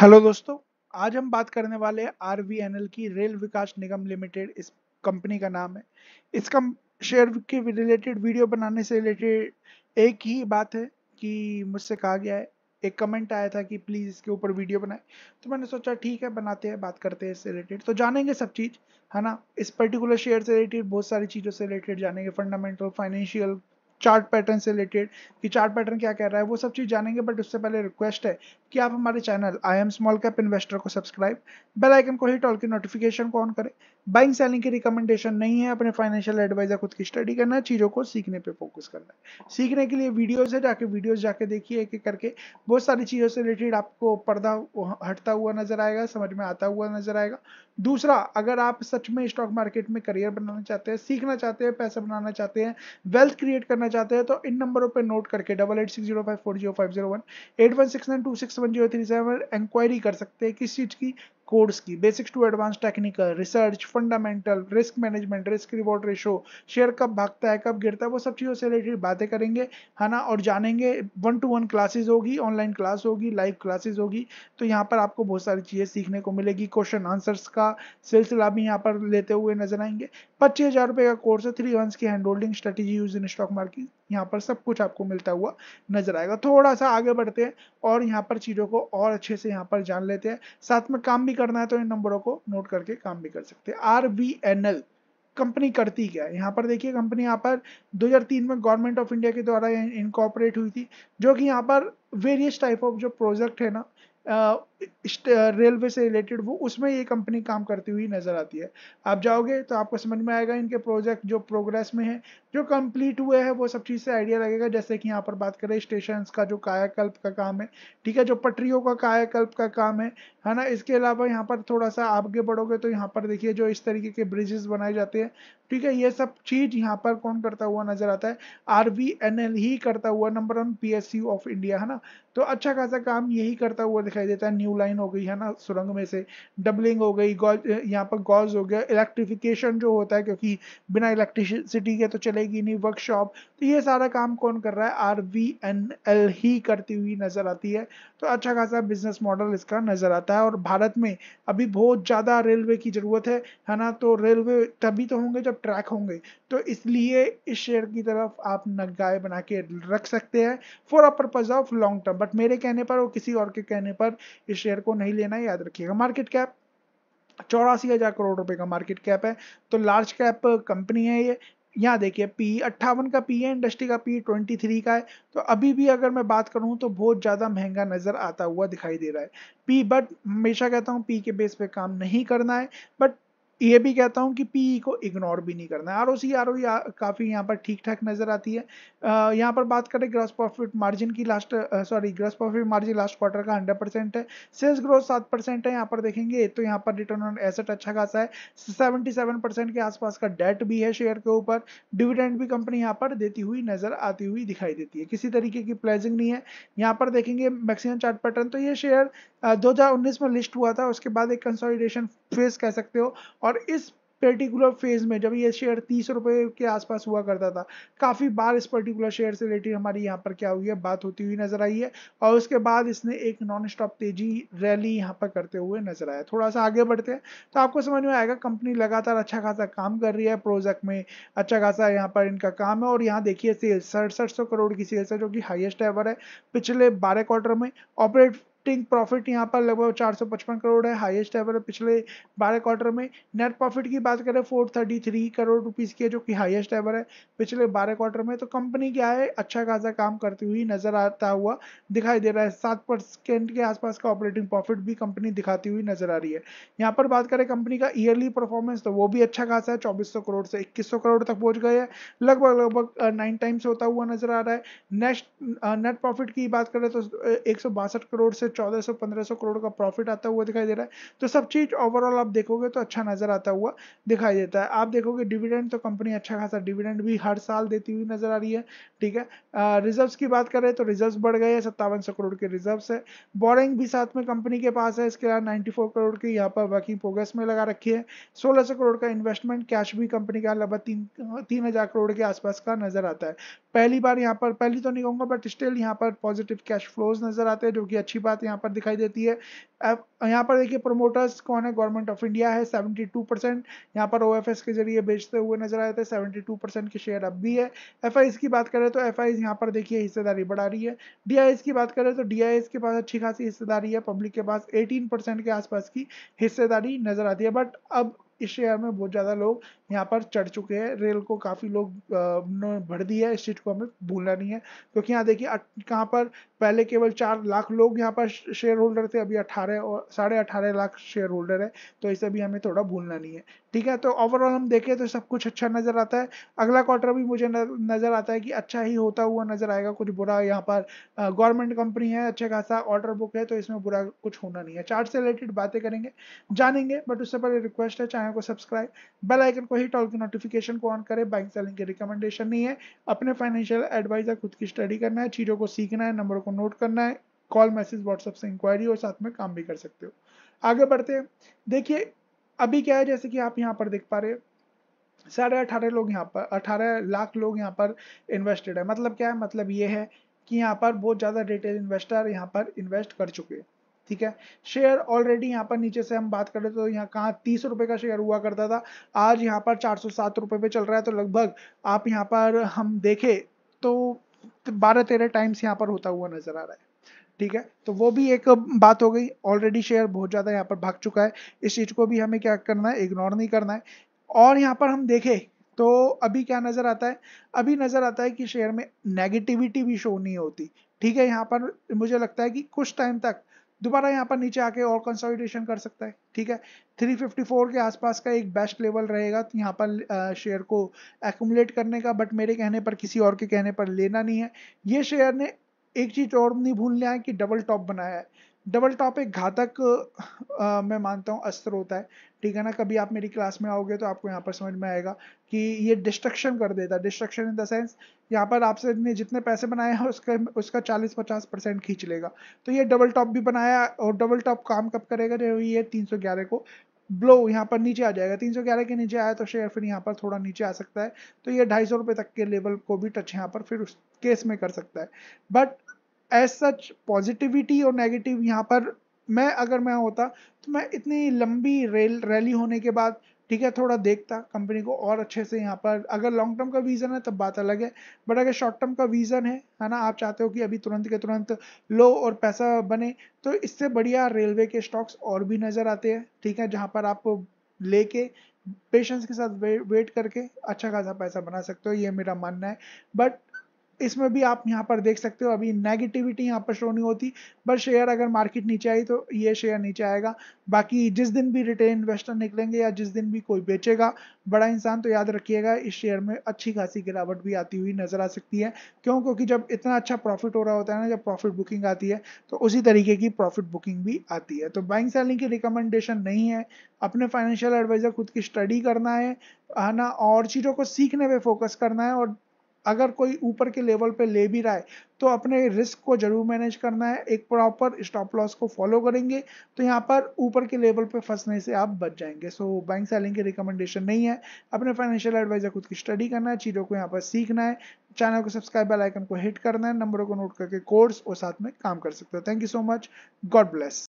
hello दोस्तों आज हम बात करने वाले आर वी एन एल की रेल विकास निगम लिमिटेड इस कंपनी का नाम है इस कम शेयर के रिलेटेड वीडियो बनाने से रिलेटेड एक ही बात है कि मुझसे कहा गया है एक कमेंट आया था कि प्लीज़ इसके ऊपर वीडियो बनाए तो मैंने सोचा ठीक है बनाते हैं बात करते हैं इससे रिलेटेड तो जानेंगे सब चीज़ है ना इस पर्टिकुलर शेयर से रिलेटेड बहुत सारी चीज़ों से रिलेटेड जानेंगे फंडामेंटल फाइनेंशियल चार्ट पैटर्न से रिलेटेड कि चार्ट पैटर्न क्या कह रहा है वो सब चीज़ जानेंगे बट उससे पहले रिक्वेस्ट है कि आप हमारे channel I M small cap investor को सब्सक्राइब बेल आइकन को हिट ऑल की नोटिफिकेशन को ऑन करें बाइंग सेलिंग की रिकमेंडेशन नहीं है अपने फाइनेंशियल एडवाइजर खुद की स्टडी करना है चीज़ों को सीखने पर फोकस करना है सीखने के लिए वीडियोज़ है जाके वीडियोज़ जाके देखिए एक एक करके बहुत सारी चीज़ों से रिलेटेड आपको पर्दा हटता हुआ नजर आएगा समझ में आता हुआ नजर आएगा दूसरा अगर आप सच में स्टॉक मार्केट में करियर बनाना चाहते हैं सीखना चाहते हैं पैसा बनाना चाहते हैं वेल्थ क्रिएट करना करना चाहते हैं तो इन नंबरों पर नोट करके double eight six zero five four zero five zero one eight one six nine two six one zero three seven inquiry कर सकते हैं किस चीज़ की कोर्स की basics to advance technical research fundamental risk management risk reward ratio share कब भागता है कब गिरता है वो सब चीज़ों से रिलेटेड बातें करेंगे है ना और जानेंगे वन टू वन क्लासेज होगी ऑनलाइन क्लास होगी लाइव क्लासेज होगी तो यहाँ पर आपको बहुत सारी चीज़ें सीखने को मिलेगी क्वेश्चन आंसर्स का सिलसिला भी यहाँ पर लेते हुए नजर आएंगे पच्चीस हज़ार रुपये का कोर्स है थ्री मंथ्स की hand holding strategy use in stock market यहाँ पर सब कुछ आपको मिलता हुआ नजर आएगा थोड़ा सा आगे बढ़ते हैं और यहाँ पर चीज़ों को और अच्छे से यहाँ पर जान लेते हैं साथ में काम भी करना है तो इन नंबरों को नोट करके काम भी कर सकते हैं R B N L company करती क्या है यहाँ पर देखिए कंपनी यहाँ पर 2003 में गवर्नमेंट ऑफ इंडिया के द्वारा इनकॉपरेट हुई थी जो कि यहाँ पर वेरियस टाइप ऑफ जो प्रोजेक्ट है ना रेलवे से रिलेटेड वो उसमें ये कंपनी काम करती हुई नज़र आती है आप जाओगे तो आपको समझ में आएगा इनके प्रोजेक्ट जो प्रोग्रेस में है जो कंप्लीट हुए हैं वो सब चीज़ से आइडिया लगेगा जैसे कि यहाँ पर बात करें स्टेशन का जो कायाकल्प का काम है ठीक है जो पटरियों का कायाकल्प का काम है है ना इसके अलावा यहाँ पर थोड़ा सा आगे बढ़ोगे तो यहाँ पर देखिए जो इस तरीके के ब्रिजेस बनाए जाते हैं ठीक है ये सब चीज़ यहाँ पर कौन करता हुआ नजर आता है आर ही करता हुआ number one P of India है ना तो अच्छा खासा काम यही करता हुआ दिखाई देता है न्यू लाइन हो गई है ना सुरंग में से डबलिंग हो गई यहाँ पर गॉज हो गया इलेक्ट्रिफिकेशन जो होता है क्योंकि बिना इलेक्ट्रिसिटी के तो चलेगी नहीं वर्कशॉप तो ये सारा काम कौन कर रहा है आर वी एन एल ही करती हुई नज़र आती है तो अच्छा खासा बिजनेस मॉडल इसका नज़र आता है और भारत में अभी बहुत ज़्यादा रेलवे की ज़रूरत है है ना तो रेलवे तभी तो होंगे जब ट्रैक होंगे तो इसलिए इस शेयर की तरफ आप नगाय बना के रख सकते हैं for a purpose of long term but मेरे कहने पर और किसी और के कहने पर इस शेयर को नहीं लेना याद रखिएगा मार्केट कैप चौरासी हजार करोड़ रुपए का मार्केट कैप है तो लार्ज कैप कंपनी है ये यहाँ देखिए पी अट्ठावन का पी है इंडस्ट्री का पी ट्वेंटी थ्री का है तो अभी भी अगर मैं बात करूँ तो बहुत ज़्यादा महंगा नज़र आता हुआ दिखाई दे रहा है पी बट हमेशा कहता हूँ पी के बेस पे काम नहीं करना है बट ये भी कहता हूँ कि पी को इग्नोर भी नहीं करना है R O C R O काफ़ी यहाँ पर ठीक ठाक नज़र आती है यहाँ पर बात करें ग्रॉस प्रॉफिट मार्जिन की last sorry gross profit margin last quarter का हंड्रेड परसेंट है सेल्स ग्रोथ 7 परसेंट है यहाँ पर देखेंगे तो यहाँ पर रिटर्न ऑन एसेट अच्छा खासा है सेवेंटी सेवन परसेंट के आसपास का डेट भी है शेयर के ऊपर डिविडेंड भी कंपनी यहाँ पर देती हुई नज़र आती हुई दिखाई देती है किसी तरीके की प्लेजिंग नहीं है यहाँ पर देखेंगे मैक्सिमम चार्ट पैटर्न तो ये शेयर दो में लिस्ट हुआ था उसके बाद एक कंसोलिडेशन फेस कह सकते हो और इस पर्टिकुलर फेज़ में जब ये शेयर तीस रुपये के आसपास हुआ करता था काफ़ी बार इस पर्टिकुलर शेयर से रिलेटेड हमारी यहाँ पर क्या हुई है बात होती हुई नज़र आई है और उसके बाद इसने एक नॉन स्टॉप तेजी रैली यहाँ पर करते हुए नज़र आया थोड़ा सा आगे बढ़ते हैं तो आपको समझ में आएगा कंपनी लगातार अच्छा खासा काम कर रही है प्रोजेक्ट में अच्छा खासा यहाँ पर इनका काम है और यहाँ देखिए सेल्स सड़सठ करोड़ की सेल्स है जो कि हाइएस्ट एवर है पिछले बारह क्वार्टर में ऑपरेट ऑपरेटिंग प्रॉफिट यहाँ पर लगभग 455 करोड़ है हाईएस्ट एवर पिछले 12 क्वार्टर में नेट प्रॉफिट की बात करें four thirty three crore rupees की है जो कि हाईएस्ट एवर है पिछले 12 क्वार्टर में तो कंपनी क्या है अच्छा खासा काम करती हुई नज़र आता हुआ दिखाई दे रहा है सात परसेंट के आसपास का ऑपरेटिंग प्रॉफिट भी कंपनी दिखाती हुई नज़र आ रही है यहाँ पर बात करें कंपनी का ईयरली परफॉर्मेंस तो वो भी अच्छा खासा है चौबीस करोड़ से इक्कीस करोड़ तक पहुँच गए हैं लगभग लगभग नाइन टाइम्स होता हुआ नज़र आ रहा है नेक्स्ट नेट प्रॉफिट की बात करें तो एक करोड़ से चौदह सौ करोड़ का प्रॉफिट आता हुआ दिखाई दे रहा है तो सब चीज़ ओवरऑल आप देखोगे तो अच्छा नज़र आता हुआ दिखाई देता है आप देखोगे डिविडेंड तो कंपनी अच्छा खासा डिविडेंड भी हर साल देती हुई नज़र आ रही है ठीक है रिजर्व की बात करें तो रिजर्व बढ़ गए सत्तावन सौ करोड़ के रिजर्व है बोरिंग भी साथ में कंपनी के पास है इसके अलावा नाइन्टी करोड़ की यहाँ पर वर्किंग प्रोग्रेस में लगा रखी है सोलह करोड़ का इन्वेस्टमेंट कैश भी कंपनी का लगभग तीन तीन हज़ार करोड़ के आसपास का नज़र आता है पहली बार यहाँ पर पहली तो नहीं कहूंगा बट स्टिल यहाँ पर पॉजिटिव कैश फ्लोज नज़र आते हैं जो कि अच्छी बात यहाँ पर दिखाई देती है अब यहाँ पर देखिए प्रोमोटर्स कौन है गवर्नमेंट ऑफ इंडिया है 72 परसेंट यहाँ पर ओएफएस के जरिए बेचते हुए नजर आए थे 72 परसेंट के शेयर अब भी है एफ की बात करें तो एफ यहाँ पर देखिए हिस्सेदारी बढ़ा रही है डी की बात करें तो डी के पास अच्छी खासी हिस्सेदारी है पब्लिक के पास एटीन के आसपास की हिस्सेदारी नजर आती है बट अब इस शेयर में बहुत ज़्यादा लोग यहाँ पर चढ़ चुके हैं रेल को काफ़ी लोग भर दी है इस चीज़ को हमें भूलना नहीं है क्योंकि यहाँ देखिए कहाँ पर पहले केवल चार लाख लोग यहाँ पर शेयर होल्डर थे अभी अठारह और साढ़े अठारह लाख शेयर होल्डर है तो इसे भी हमें थोड़ा भूलना नहीं है ठीक है तो ओवरऑल हम देखें तो सब कुछ अच्छा नज़र आता है अगला क्वार्टर भी मुझे नज़र आता है कि अच्छा ही होता हुआ नज़र आएगा कुछ बुरा यहाँ पर गवर्नमेंट कंपनी है अच्छा खासा ऑर्डर बुक है तो इसमें बुरा कुछ होना नहीं है चार्ट से रिलेटेड बातें करेंगे जानेंगे बट उससे पहले रिक्वेस्ट है चैनल को सब्सक्राइब बेल आइकन को ही टॉल की नोटिफिकेशन को ऑन करें बैंक सेलिंग की रिकमेंडेशन नहीं है अपने फाइनेंशियल एडवाइजर खुद की स्टडी करना है चीज़ों को सीखना है नंबरों को नोट करना है कॉल मैसेज व्हाट्सएप से इंक्वायरी और साथ में काम भी कर सकते हो आगे बढ़ते हैं देखिए अभी क्या है जैसे कि आप यहाँ पर देख पा रहे साढ़े अठारह लोग यहाँ पर अठारह लाख लोग यहाँ पर इन्वेस्टेड है मतलब क्या है मतलब ये है कि यहाँ पर बहुत ज़्यादा रिटेल इन्वेस्टर यहाँ पर इन्वेस्ट कर चुके हैं ठीक है शेयर ऑलरेडी यहाँ पर नीचे से हम बात करें तो यहाँ कहाँ तीस रुपए का शेयर हुआ करता था आज यहाँ पर चार सौ सात रुपये पे चल रहा है तो लगभग आप यहाँ पर हम देखे तो बारह तेरह टाइम्स यहाँ पर होता हुआ नजर आ रहा है ठीक है तो वो भी एक बात हो गई ऑलरेडी शेयर बहुत ज़्यादा यहाँ पर भाग चुका है इस चीज़ को भी हमें क्या करना है इग्नोर नहीं करना है और यहाँ पर हम देखें तो अभी क्या नज़र आता है अभी नज़र आता है कि शेयर में नेगेटिविटी भी शो नहीं होती ठीक है यहाँ पर मुझे लगता है कि कुछ टाइम तक दोबारा यहाँ पर नीचे आके और कंसोलिडेशन कर सकता है ठीक है 354 के आसपास का एक बेस्ट लेवल रहेगा तो यहाँ पर शेयर को एकुमुलेट करने का बट मेरे कहने पर किसी और के कहने पर लेना नहीं है ये शेयर ने एक चीज और नहीं भूलने आए कि डबल टॉप बनाया है डबल टॉप एक घातक मैं मानता हूँ अस्त्र होता है ठीक है ना कभी आप मेरी क्लास में आओगे तो आपको यहाँ पर समझ में आएगा कि ये डिस्ट्रक्शन कर देता है डिस्ट्रक्शन इन द सेंस यहाँ पर आपसे जितने पैसे बनाए हैं उसका उसका 40-50 परसेंट खींच लेगा तो ये डबल टॉप भी बनाया और डबल टॉप काम कब करेगा जो ये तीन को ब्लो यहाँ पर नीचे आ जाएगा 311 के नीचे आया तो शेयर फिर यहाँ पर थोड़ा नीचे आ सकता है तो ये ढाई सौ तक के लेवल को भी टच यहाँ पर फिर उस केस में कर सकता है बट एज सच पॉजिटिविटी और नेगेटिव यहाँ पर मैं अगर मैं होता तो मैं इतनी लंबी रेल रैली होने के बाद ठीक है थोड़ा देखता कंपनी को और अच्छे से यहाँ पर अगर लॉन्ग टर्म का विज़न है तब बात अलग है बट अगर शॉर्ट टर्म का विज़न है है ना आप चाहते हो कि अभी तुरंत के तुरंत लो और पैसा बने तो इससे बढ़िया रेलवे के स्टॉक्स और भी नज़र आते हैं ठीक है जहाँ पर आप लेके पेशेंस के साथ वे, वेट करके अच्छा खासा पैसा बना सकते हो ये मेरा मानना है बट इसमें भी आप यहाँ पर देख सकते हो अभी नेगेटिविटी यहाँ पर शो नहीं होती बट शेयर अगर मार्केट नीचे आई तो ये शेयर नीचे आएगा बाकी जिस दिन भी रिटेल इन्वेस्टर निकलेंगे या जिस दिन भी कोई बेचेगा बड़ा इंसान तो याद रखिएगा इस शेयर में अच्छी खासी गिरावट भी आती हुई नजर आ सकती है क्यों क्योंकि जब इतना अच्छा प्रॉफिट हो रहा होता है ना जब प्रॉफिट बुकिंग आती है तो उसी तरीके की प्रॉफिट बुकिंग भी आती है तो बाइंग सेलिंग की रिकमेंडेशन नहीं है अपने फाइनेंशियल एडवाइजर खुद की स्टडी करना है है ना और चीज़ों को सीखने पे फोकस करना है और अगर कोई ऊपर के लेवल पे ले भी रहा है तो अपने रिस्क को जरूर मैनेज करना है एक प्रॉपर स्टॉप लॉस को फॉलो करेंगे तो यहाँ पर ऊपर के लेवल पे फंसने से आप बच जाएंगे सो बैंक सेलिंग की रिकमेंडेशन नहीं है अपने फाइनेंशियल एडवाइजर खुद की स्टडी करना है चीज़ों को यहाँ पर सीखना है चैनल को सब्सक्राइब बेल आइकन को हिट करना है नंबरों को नोट करके कोर्स और साथ में काम कर सकते हो thank you so much god bless